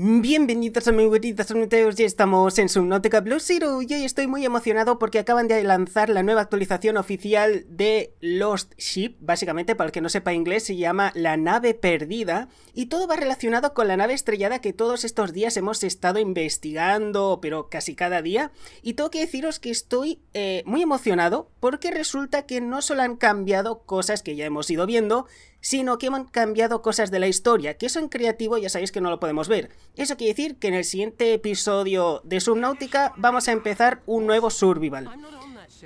Bienvenidos a amiguitos, amiguitos, ya estamos en Subnautica Blue Zero y hoy estoy muy emocionado porque acaban de lanzar la nueva actualización oficial de Lost Ship, básicamente para el que no sepa inglés se llama La Nave Perdida y todo va relacionado con la nave estrellada que todos estos días hemos estado investigando, pero casi cada día y tengo que deciros que estoy eh, muy emocionado porque resulta que no solo han cambiado cosas que ya hemos ido viendo, sino que hemos cambiado cosas de la historia, que eso en creativo ya sabéis que no lo podemos ver. Eso quiere decir que en el siguiente episodio de Subnautica vamos a empezar un nuevo survival.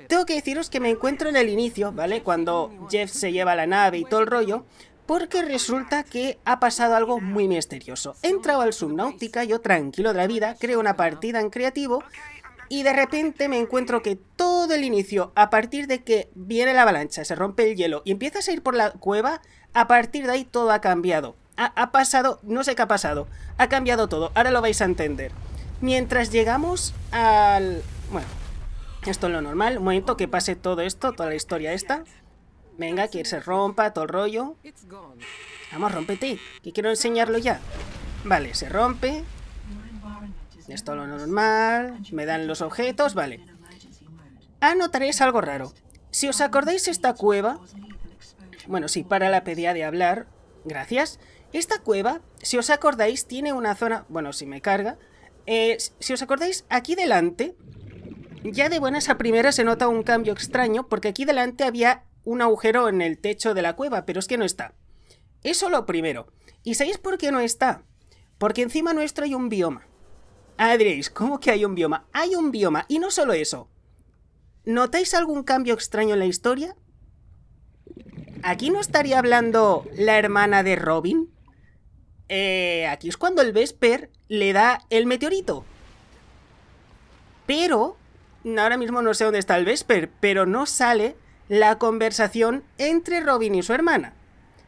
Tengo que deciros que me encuentro en el inicio, ¿vale? Cuando Jeff se lleva la nave y todo el rollo, porque resulta que ha pasado algo muy misterioso. He entrado al Subnautica, yo tranquilo de la vida, creo una partida en creativo, y de repente me encuentro que todo el inicio, a partir de que viene la avalancha, se rompe el hielo y empiezas a ir por la cueva, a partir de ahí todo ha cambiado. Ha, pasado, no sé qué ha pasado. Ha cambiado todo, ahora lo vais a entender. Mientras llegamos al... Bueno, esto es lo normal. Un momento que pase todo esto, toda la historia esta. Venga, que se rompa todo el rollo. Vamos, rompete, que quiero enseñarlo ya. Vale, se rompe. Esto es lo normal. Me dan los objetos, vale. Ah, notaréis algo raro. Si os acordáis esta cueva, bueno, sí, para la pedía de hablar, gracias. Esta cueva, si os acordáis, tiene una zona... Bueno, si me carga. Eh, si os acordáis, aquí delante, ya de buenas a primeras se nota un cambio extraño, porque aquí delante había un agujero en el techo de la cueva, pero es que no está. Eso lo primero. ¿Y sabéis por qué no está? Porque encima nuestro hay un bioma. Ah, diréis, ¿cómo que hay un bioma? Hay un bioma, y no solo eso. ¿Notáis algún cambio extraño en la historia? ¿Aquí no estaría hablando la hermana de Robin? Eh, aquí es cuando el Vesper le da el meteorito. Pero, ahora mismo no sé dónde está el Vesper, pero no sale la conversación entre Robin y su hermana.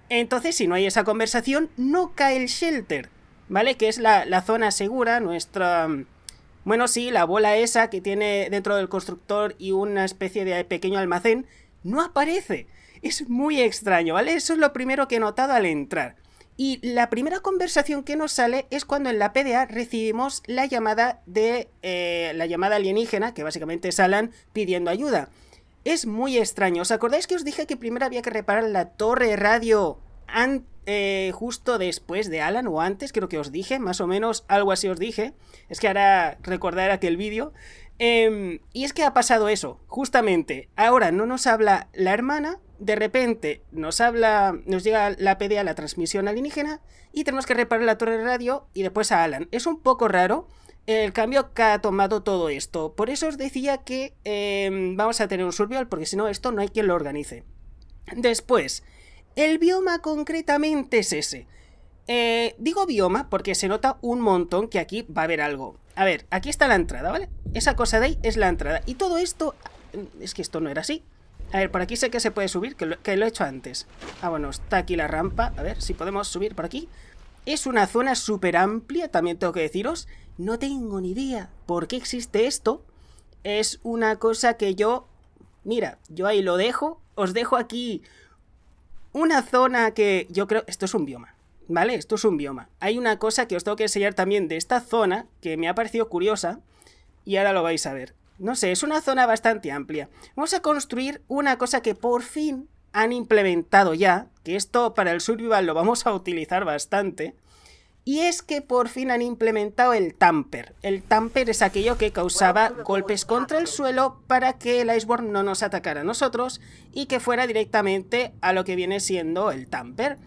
Entonces, si no hay esa conversación, no cae el shelter, ¿vale? Que es la, la zona segura, nuestra... Bueno, sí, la bola esa que tiene dentro del constructor y una especie de pequeño almacén, no aparece. Es muy extraño, ¿vale? Eso es lo primero que he notado al entrar. Y la primera conversación que nos sale es cuando en la PDA recibimos la llamada de eh, la llamada alienígena, que básicamente es Alan pidiendo ayuda. Es muy extraño. ¿Os acordáis que os dije que primero había que reparar la torre radio eh, justo después de Alan o antes? Creo que os dije, más o menos algo así os dije. Es que ahora recordar aquel vídeo. Em, y es que ha pasado eso, justamente. Ahora no nos habla la hermana, de repente nos habla, nos llega la PDA, la transmisión alienígena, y tenemos que reparar la torre de radio y después a Alan. Es un poco raro el cambio que ha tomado todo esto. Por eso os decía que em, vamos a tener un survival, porque si no, esto no hay quien lo organice. Después, el bioma concretamente es ese. Eh, digo bioma porque se nota un montón que aquí va a haber algo. A ver, aquí está la entrada, ¿vale? Esa cosa de ahí es la entrada. Y todo esto... Mm, es que esto no era así. A ver, por aquí sé que se puede subir, que lo, que lo he hecho antes. Ah, bueno, está aquí la rampa. A ver si podemos subir por aquí. Es una zona súper amplia, también tengo que deciros. No tengo ni idea por qué existe esto. Es una cosa que yo... Mira, yo ahí lo dejo. Os dejo aquí una zona que yo creo... Esto es un bioma. ¿vale? Esto es un bioma. Hay una cosa que os tengo que enseñar también de esta zona que me ha parecido curiosa y ahora lo vais a ver. No sé, es una zona bastante amplia. Vamos a construir una cosa que por fin han implementado ya, que esto para el survival lo vamos a utilizar bastante, y es que por fin han implementado el tamper. El tamper es aquello que causaba pues golpes contra el suelo para que el iceborne no nos atacara a nosotros y que fuera directamente a lo que viene siendo el tamper.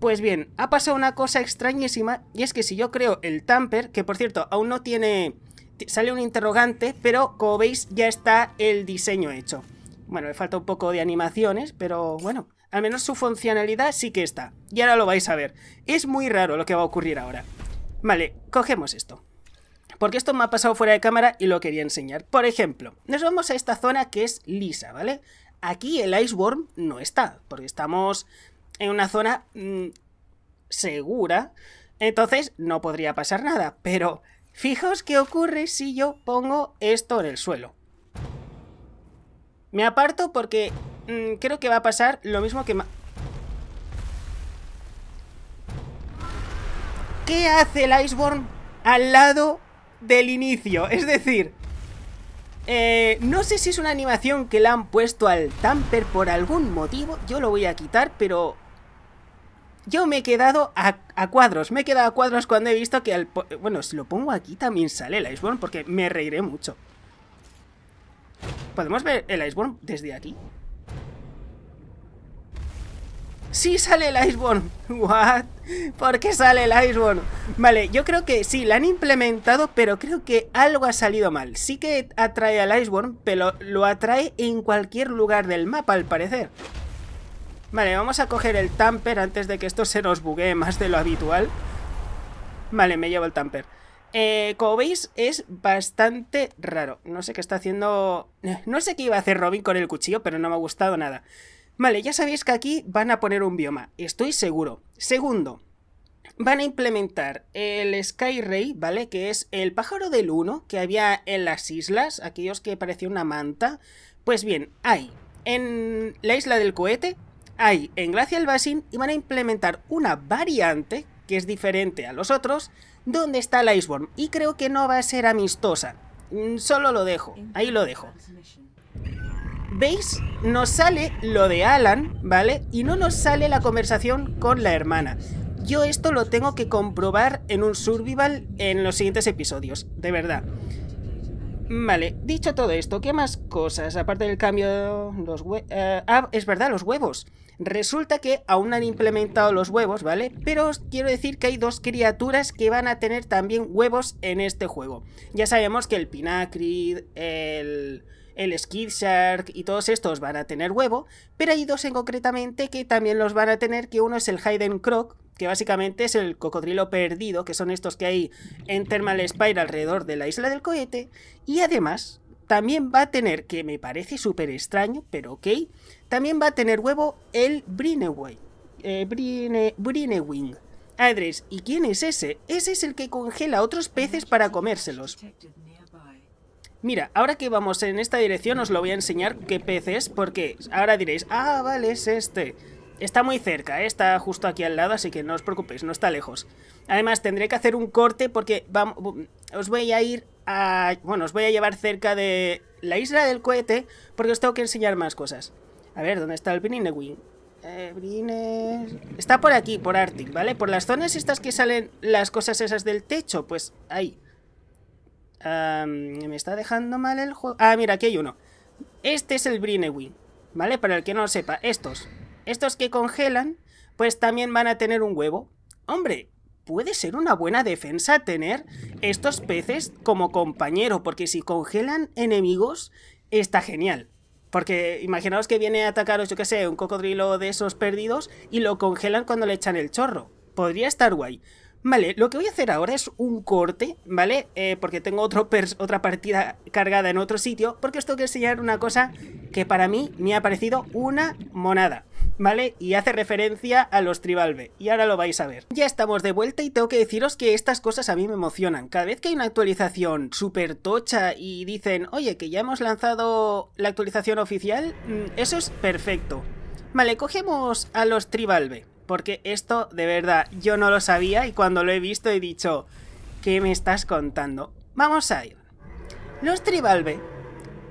Pues bien, ha pasado una cosa extrañísima, y es que si yo creo el tamper, que por cierto, aún no tiene... sale un interrogante, pero como veis ya está el diseño hecho. Bueno, le falta un poco de animaciones, pero bueno, al menos su funcionalidad sí que está. Y ahora lo vais a ver. Es muy raro lo que va a ocurrir ahora. Vale, cogemos esto. Porque esto me ha pasado fuera de cámara y lo quería enseñar. Por ejemplo, nos vamos a esta zona que es lisa, ¿vale? Aquí el Worm no está, porque estamos en una zona mm, segura, entonces no podría pasar nada. Pero fijaos qué ocurre si yo pongo esto en el suelo. Me aparto porque mm, creo que va a pasar lo mismo que... ¿Qué hace el Iceborne al lado del inicio? Es decir, eh, no sé si es una animación que le han puesto al Tamper por algún motivo. Yo lo voy a quitar, pero yo me he quedado a, cuadros, me he quedado a cuadros cuando he visto que al... Bueno, si lo pongo aquí también sale el iceborn porque me reiré mucho. ¿Podemos ver el Iceborne desde aquí? ¡Sí sale el Iceborne! ¿What? ¿Por qué sale el iceborn Vale, yo creo que sí, la han implementado, pero creo que algo ha salido mal. Sí que atrae al Iceborne, pero lo atrae en cualquier lugar del mapa, al parecer. Vale, vamos a coger el tamper antes de que esto se nos buguee más de lo habitual. Vale, me llevo el tamper. Eh, como veis, es bastante raro. No sé qué está haciendo... No sé qué iba a hacer Robin con el cuchillo, pero no me ha gustado nada. Vale, ya sabéis que aquí van a poner un bioma. Estoy seguro. Segundo, van a implementar el Sky Ray, ¿vale? Que es el pájaro del 1 que había en las islas, aquellos que parecía una manta. Pues bien, hay en la isla del cohete, ahí, en Glacial Basin y van a implementar una variante que es diferente a los otros, donde está el Iceborne, y creo que no va a ser amistosa. Mm, solo lo dejo, ahí lo dejo. ¿Veis? Nos sale lo de Alan, ¿vale? Y no nos sale la conversación con la hermana. Yo esto lo tengo que comprobar en un survival en los siguientes episodios, de verdad. Vale, dicho todo esto, ¿qué más cosas? Aparte del cambio, los eh, Ah, es verdad, los huevos. Resulta que aún han implementado los huevos, ¿vale? Pero os quiero decir que hay dos criaturas que van a tener también huevos en este juego. Ya sabemos que el Pinacrid, el el Skid Shark y todos estos van a tener huevo, pero hay dos en concretamente que también los van a tener, que uno es el Hayden Croc, que básicamente es el cocodrilo perdido, que son estos que hay en Thermal Spire alrededor de la isla del cohete, y además también va a tener, que me parece súper extraño, pero ok, también va a tener huevo el brinewing. Eh, Brine, Brinewing. Adres, ¿y quién es ese? Ese es el que congela otros peces para comérselos. Mira, ahora que vamos en esta dirección os lo voy a enseñar qué peces, porque ahora diréis, ah, vale, es este. Está muy cerca, ¿eh? está justo aquí al lado, así que no os preocupéis, no está lejos. Además, tendré que hacer un corte porque os voy a ir a... Bueno, os voy a llevar cerca de la isla del cohete porque os tengo que enseñar más cosas. A ver, ¿dónde está el Brinewin? Eh, Está por aquí, por Arctic, ¿vale? Por las zonas estas que salen las cosas esas del techo, pues ahí. me está dejando mal el juego. Ah, mira, aquí hay uno. Este es el Brinewin, ¿vale? Para el que no lo sepa, estos. Estos que congelan, pues también van a tener un huevo. Hombre, puede ser una buena defensa tener estos peces como compañero, porque si congelan enemigos, está genial. Porque imaginaos que viene a atacaros, yo qué sé, un cocodrilo de esos perdidos y lo congelan cuando le echan el chorro. Podría estar guay. Vale, lo que voy a hacer ahora es un corte, ¿vale? Eh, porque tengo otro otra partida cargada en otro sitio, porque os tengo que enseñar una cosa que para mí me ha parecido una monada. ¿vale? Y hace referencia a los Tribalbe, y ahora lo vais a ver. Ya estamos de vuelta y tengo que deciros que estas cosas a mí me emocionan. Cada vez que hay una actualización súper tocha y dicen, oye, que ya hemos lanzado la actualización oficial, mm, eso es perfecto. Vale, cogemos a los Tribalbe, porque esto de verdad yo no lo sabía y cuando lo he visto he dicho, ¿qué me estás contando? Vamos a ir. Los Tribalbe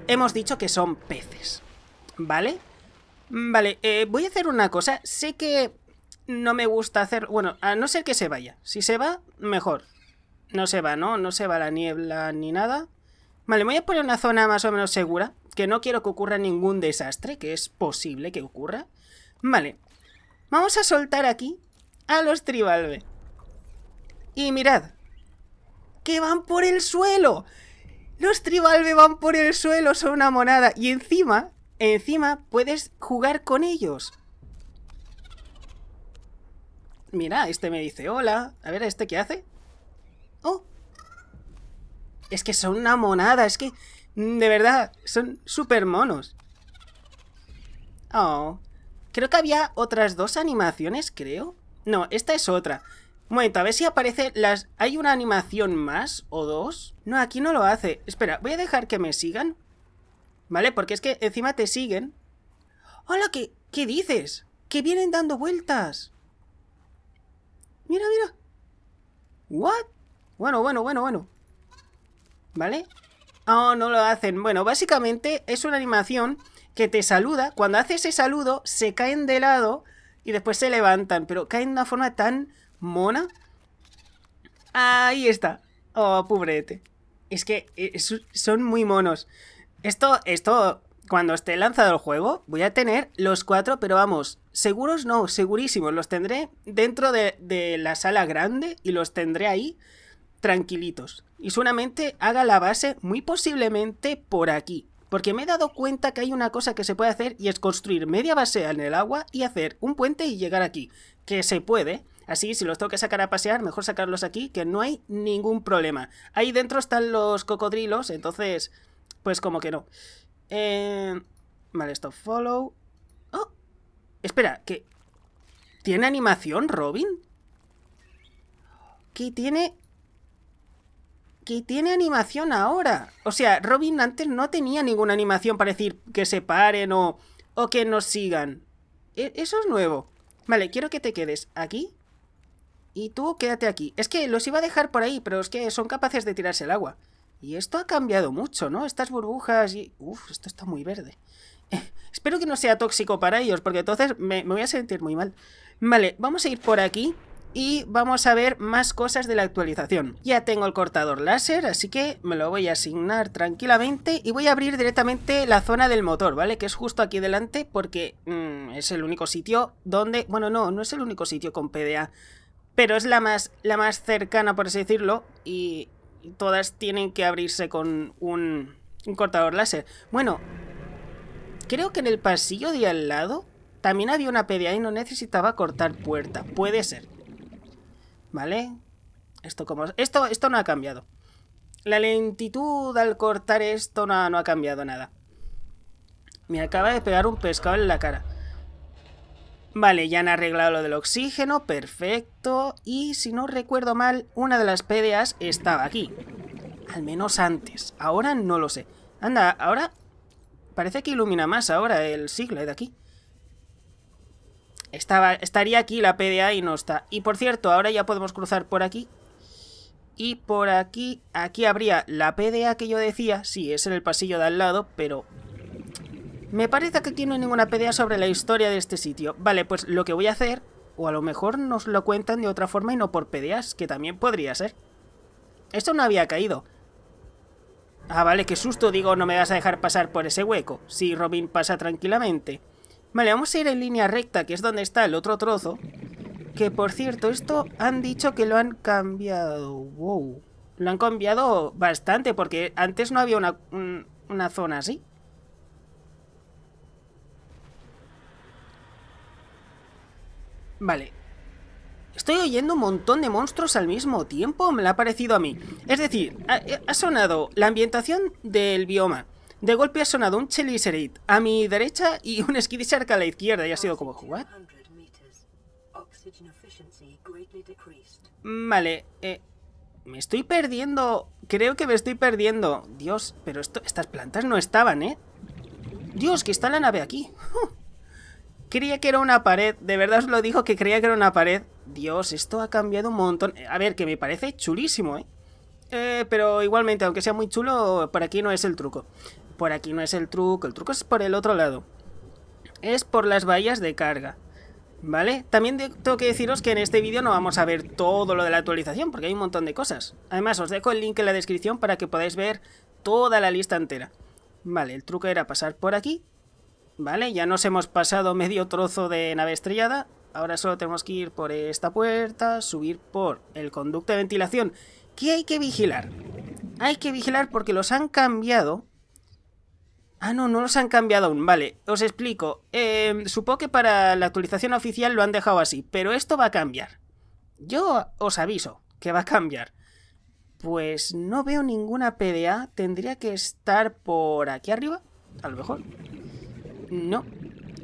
hemos dicho que son peces, ¿vale? Mm, vale, eh, voy a hacer una cosa. Sé que no me gusta hacer... Bueno, a no ser que se vaya. Si se va, mejor. No se va, ¿no? No se va la niebla ni nada. Vale, me voy a poner una zona más o menos segura. Que no quiero que ocurra ningún desastre, que es posible que ocurra. Vale. Vamos a soltar aquí a los Tribalbe. Y mirad. ¡Que van por el suelo! Los Tribalbe van por el suelo, son una monada. Y encima Encima puedes jugar con ellos. Mira, este me dice hola. A ver, ¿este qué hace? ¡Oh! Es que son una monada, es que... Mm, de verdad, son súper monos. Oh. Creo que había otras dos animaciones, creo. No, esta es otra. Bueno, a ver si aparece las... ¿Hay una animación más o dos? No, aquí no lo hace. Espera, voy a dejar que me sigan. ¿Vale? Porque es que encima te siguen. ¡Hola! ¿Qué, qué dices? ¡Que vienen dando vueltas! Mira, mira. ¿What? Bueno, bueno, bueno, bueno. ¿Vale? Ah, oh, no lo hacen. Bueno, básicamente es una animación que te saluda. Cuando haces ese saludo, se caen de lado y después se levantan. Pero caen de una forma tan mona. Ahí está. Oh, pobrete. Es que eh, son muy monos. Esto, esto, cuando esté lanzado el juego, voy a tener los cuatro, pero vamos, seguros no, segurísimos. Los tendré dentro de, de la sala grande y los tendré ahí tranquilitos. Y solamente haga la base muy posiblemente por aquí. Porque me he dado cuenta que hay una cosa que se puede hacer y es construir media base en el agua y hacer un puente y llegar aquí. Que se puede. Así, si los tengo que sacar a pasear, mejor sacarlos aquí, que no hay ningún problema. Ahí dentro están los cocodrilos, entonces pues como que no. Eh, vale, esto follow. Oh, espera, que... ¿Tiene animación Robin? Que tiene... Que tiene animación ahora. O sea, Robin antes no tenía ninguna animación para decir que se paren o, o que nos sigan. E, eso es nuevo. Vale, quiero que te quedes aquí. Y tú quédate aquí. Es que los iba a dejar por ahí, pero es que son capaces de tirarse el agua. Y esto ha cambiado mucho, ¿no? Estas burbujas y... Uf, esto está muy verde. Eh, espero que no sea tóxico para ellos, porque entonces me, voy a sentir muy mal. Vale, vamos a ir por aquí y vamos a ver más cosas de la actualización. Ya tengo el cortador láser, así que me lo voy a asignar tranquilamente y voy a abrir directamente la zona del motor, ¿vale? Que es justo aquí delante porque mm, es el único sitio donde... Bueno, no, no es el único sitio con PDA, pero es la más, la más cercana, por así decirlo, y todas tienen que abrirse con un, cortador láser. Bueno, creo que en el pasillo de al lado también había una PDA y no necesitaba cortar puerta. Puede ser. ¿Vale? Esto como... Esto, esto no ha cambiado. La lentitud al cortar esto no, no ha cambiado nada. Me acaba de pegar un pescado en la cara. Vale, ya han arreglado lo del oxígeno, perfecto. Y si no recuerdo mal, una de las PDAs estaba aquí. Al menos antes. Ahora no lo sé. Anda, ahora... Parece que ilumina más ahora el siglo de aquí. Estaba, estaría aquí la PDA y no está. Y por cierto, ahora ya podemos cruzar por aquí. Y por aquí, aquí habría la PDA que yo decía. Sí, es en el pasillo de al lado, pero me parece que aquí no hay ninguna pelea sobre la historia de este sitio. Vale, pues lo que voy a hacer, o a lo mejor nos lo cuentan de otra forma y no por peleas, que también podría ser. Esto no había caído. Ah, vale, qué susto, digo, no me vas a dejar pasar por ese hueco. Si sí, Robin pasa tranquilamente. Vale, vamos a ir en línea recta, que es donde está el otro trozo. Que, por cierto, esto han dicho que lo han cambiado. Wow. Lo han cambiado bastante, porque antes no había una zona así. Vale. Estoy oyendo un montón de monstruos al mismo tiempo, me ha parecido a mí. Es decir, eh, ha, sonado la ambientación del bioma. De golpe ha sonado un Cheliserate a mi derecha y un Skidishark a la izquierda y ha sido como, jugar Vale, eh, me estoy perdiendo, creo que me estoy perdiendo. Dios, pero estas plantas no estaban, ¿eh? Dios, que está la nave aquí. Creía que era una pared, de verdad os lo dijo que creía que era una pared. Dios, esto ha cambiado un montón. A ver, que me parece chulísimo, ¿eh? ¿eh? pero igualmente, aunque sea muy chulo, por aquí no es el truco. Por aquí no es el truco, el truco es por el otro lado. Es por las vallas de carga. ¿Vale? También tengo que deciros que en este vídeo no vamos a ver todo lo de la actualización, porque hay un montón de cosas. Además, os dejo el link en la descripción para que podáis ver toda la lista entera. Vale, el truco era pasar por aquí Vale, ya nos hemos pasado medio trozo de nave estrellada. Ahora solo tenemos que ir por esta puerta, subir por el conducto de ventilación. ¿Qué hay que vigilar? Hay que vigilar porque los han cambiado. Ah, no, no los han cambiado aún. Vale, os explico. Em, supongo que para la actualización oficial lo han dejado así, pero esto va a cambiar. Yo os aviso que va a cambiar. Pues no veo ninguna PDA. Tendría que estar por aquí arriba, a lo mejor. No.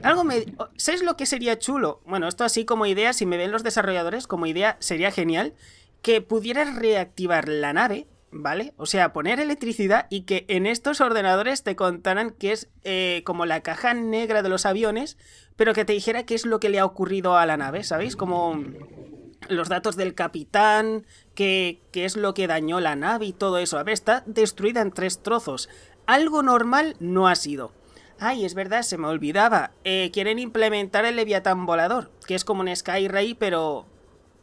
Algo me... Oh, ¿Sabes lo que sería chulo? Bueno, esto así como idea, si me ven los desarrolladores, como idea sería genial que pudieras reactivar la nave, ¿vale? O sea, poner electricidad y que en estos ordenadores te contaran que es eh, como la caja negra de los aviones, pero que te dijera qué es lo que le ha ocurrido a la nave, ¿sabéis? Como los datos del capitán, qué, qué es lo que dañó la nave y todo eso. A ver, está destruida en tres trozos. Algo normal no ha sido. Ay, es verdad, se me olvidaba. Eh, quieren implementar el Leviatán volador, que es como un Skyray, pero...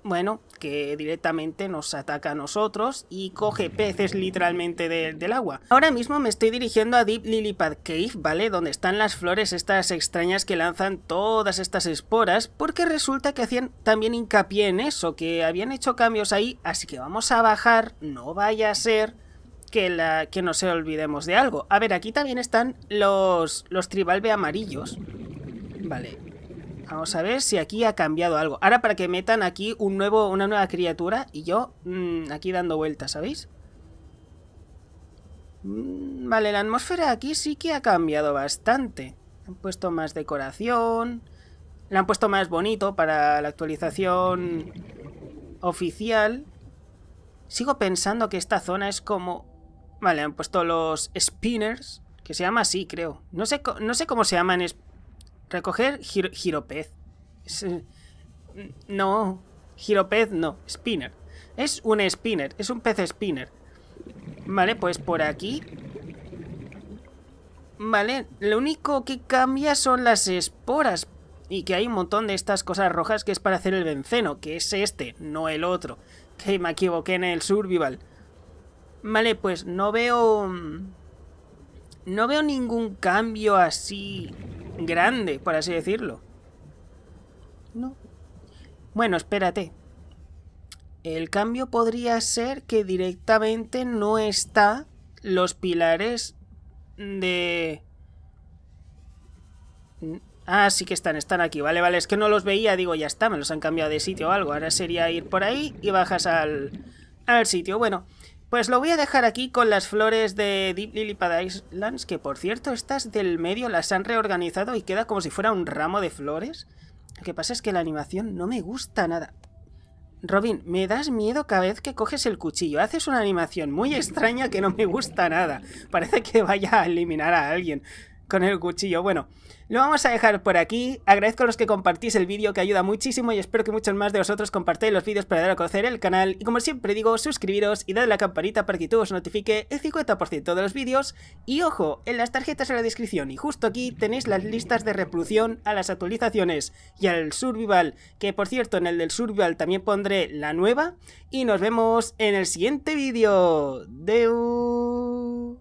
Bueno, que directamente nos ataca a nosotros y coge peces literalmente del agua. Ahora mismo me estoy dirigiendo a Deep Lilipad Cave, ¿vale? Donde están las flores estas extrañas que lanzan todas estas esporas, porque resulta que hacían también hincapié en eso, que habían hecho cambios ahí, así que vamos a bajar, no vaya a ser que, que no se olvidemos de algo. A ver, aquí también están los, los tribalbe amarillos. Vale. Vamos a ver si aquí ha cambiado algo. Ahora para que metan aquí un nuevo, una nueva criatura y yo mm, aquí dando vueltas, ¿sabéis? Mm, vale, la atmósfera aquí sí que ha cambiado bastante. Han puesto más decoración. La han puesto más bonito para la actualización oficial. Sigo pensando que esta zona es como Vale, han puesto los spinners, que se llama así, creo. No sé, no sé cómo se llaman. Es... Recoger giropez. Eh, no, giropez no, spinner. Es un spinner, es un pez spinner. Vale, pues por aquí. Vale, lo único que cambia son las esporas. Y que hay un montón de estas cosas rojas que es para hacer el benceno, que es este, no el otro. Que me equivoqué en el survival. Vale, pues no veo... No veo ningún cambio así grande, por así decirlo. No. Bueno, espérate. El cambio podría ser que directamente no está los pilares de... Ah, sí que están, están aquí. Vale, vale, es que no los veía, digo, ya está, me los han cambiado de sitio o algo. Ahora sería ir por ahí y bajas al, al sitio. Bueno, pues lo voy a dejar aquí con las flores de Deep Lily Islands, que por cierto, estas del medio las han reorganizado y queda como si fuera un ramo de flores. Lo que pasa es que la animación no me gusta nada. Robin, me das miedo cada vez que coges el cuchillo. Haces una animación muy extraña que no me gusta nada. Parece que vaya a eliminar a alguien con el cuchillo. Bueno, lo vamos a dejar por aquí. Agradezco a los que compartís el vídeo, que ayuda muchísimo y espero que muchos más de vosotros compartáis los vídeos para dar a conocer el canal. Y como siempre digo, suscribiros y dad la campanita para que YouTube os notifique el 50% de los vídeos. Y ojo, en las tarjetas en la descripción y justo aquí tenéis las listas de reproducción a las actualizaciones y al Survival, que por cierto en el del Survival también pondré la nueva. Y nos vemos en el siguiente vídeo. Deu...